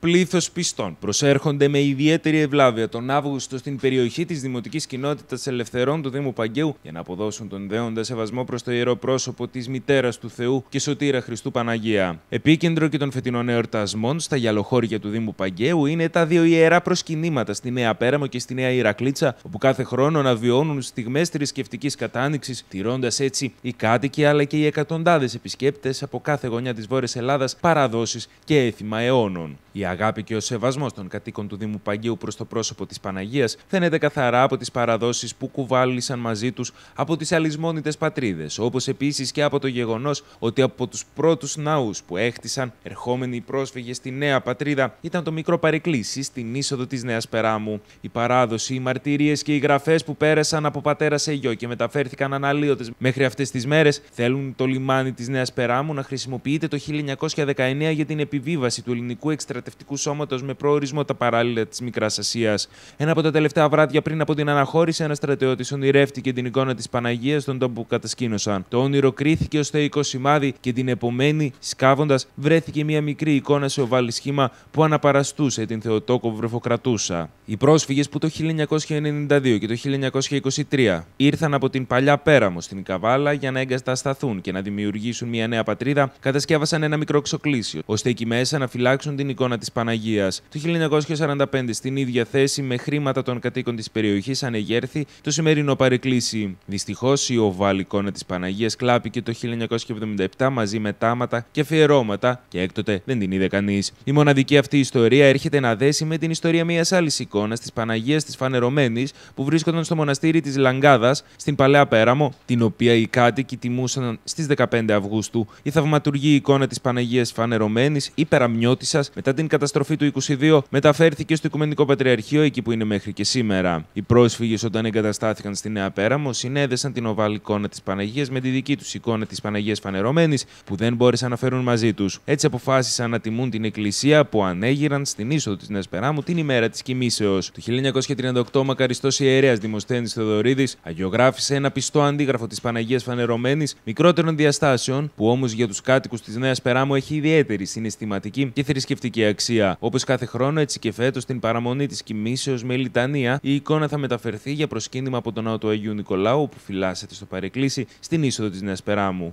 Πλήθος πιστών προσέρχονται με ιδιαίτερη ευλάβεια τον Αύγουστο στην περιοχή της Δημοτικής Κοινότητας Ελευθερών του Δήμου Παγκαίου για να αποδώσουν τον δέοντα σεβασμό προς το ιερό πρόσωπο της Μητέρας του Θεού και Σωτήρα Χριστού Παναγία. Επίκεντρο και των φετινών εορτασμών στα γυαλοχώρια του Δήμου Παγκαίου είναι τα δύο ιερά προσκυνήματα στη Νέα Πέραμο και στη Νέα Ηρακλίτσα, όπου κάθε χρόνο να βιώνουν στιγμές θρησκευτικής κατάνοιξης, τηρώντας έτσι οι κάτοικοι αλλά και οι εκατοντάδες επισκέπτες από κάθε γωνιά της Βόρειας Ελλάδας παραδόσεις και έθιμα αιώνων αγάπη και ο σεβασμός των κατοίκων του Δήμου Παγκαίου προς το πρόσωπο της Παναγίας φαίνεται καθαρά από τις παραδόσεις που κουβάλισαν μαζί τους από τις αλυσμόνιτε πατρίδες, όπως επίσης και από το γεγονός ότι από τους πρώτους ναούς που έχτισαν ερχόμενοι πρόσφυγες στη νέα πατρίδα ήταν το μικρό παρεκκλήσι στην είσοδο της Νέας Περάμου. Η παράδοση, οι μαρτυρίες και οι γραφές που πέρασαν από πατέρα σε γιο και μεταφέρθηκαν αναλύωτες μέχρι αυτές τις μέρες θέλουν το λιμάνι της Νέας Περάμου να χρησιμοποιείται το 1919 για την επιβίβαση του ελληνικού εκστρατευτικού σώματος με προορισμό τα παράλληλα της Μικράς Ασίας. Ένα από τα τελευταία βράδια πριν από την αναχώρηση, ένας στρατιώτης ονειρεύτηκε την εικόνα της Παναγίας στον τόπο που κατασκήνωσαν. Το όνειρο κρίθηκε ως θεϊκό σημάδι και την επομένη, σκάβοντας, βρέθηκε μια μικρή εικόνα σε οβάλι σχήμα που αναπαραστούσε την Θεοτόκο που Βρεφοκρατούσα. Οι πρόσφυγες που το 1992 και το 1923 ήρθαν από την παλιά Πέραμο στην Καβάλα για να εγκατασταθούν και να δημιουργήσουν μια νέα πατρίδα, κατασκεύασαν ένα μικρό ξοκλήσιο, ώστε εκεί μέσα να φυλάξουν την εικόνα της το 1945 στην ίδια θέση με χρήματα των κατοίκων της περιοχής ανεγέρθη το σημερινό παρεκκλήσι. Δυστυχώς η οβάλη εικόνα της Παναγίας κλάπηκε το 1977 μαζί με τάματα και αφιερώματα και έκτοτε δεν την είδε κανείς. Η μοναδική αυτή ιστορία έρχεται να δέσει με την ιστορία μιας άλλης εικόνας της Παναγίας της Φανερωμένης που βρίσκονταν στο μοναστήρι της Λαγκάδας στην Παλαιά Πέραμο, την οποία οι κάτοικοι τιμούσαν στις 15 Αυγούστου. Η θαυματουργή εικόνα της Παναγίας Φανερωμένης υπεραμιώτησας μετά την καταστροφή του 22 μεταφέρθηκε στο Οικουμενικό Πατριαρχείο, εκεί που είναι μέχρι και σήμερα. Οι πρόσφυγες, όταν εγκαταστάθηκαν στη Νέα Πέραμο, συνέδεσαν την οβαλή εικόνα της Παναγίας με τη δική τους εικόνα της Παναγίας Φανερωμένης, που δεν μπόρεσαν να φέρουν μαζί τους. Έτσι αποφάσισαν να τιμούν την εκκλησία που ανέγυραν στην είσοδο της Νέας Περάμου την ημέρα της κοιμήσεως. Το 1938 ο μακαριστός ιερέας Δημοσθένης Θεοδωρίδης αγιογράφησε ένα πιστό αντίγραφο της Παναγίας Φανερωμένης μικρότερων διαστάσεων, που όμως για τους κάτοικους της Νέας Περάμου έχει ιδιαίτερη συναισθηματική και θρησκευτική αξία. Όπως Όπως κάθε χρόνο, έτσι και φέτος, στην παραμονή της κοιμήσεως με λιτανία, η εικόνα θα μεταφερθεί για προσκύνημα από τον ναό του Αγίου Νικολάου, που φυλάσσεται στο Παρεκκλήσι, στην είσοδο της Νέας Περάμου.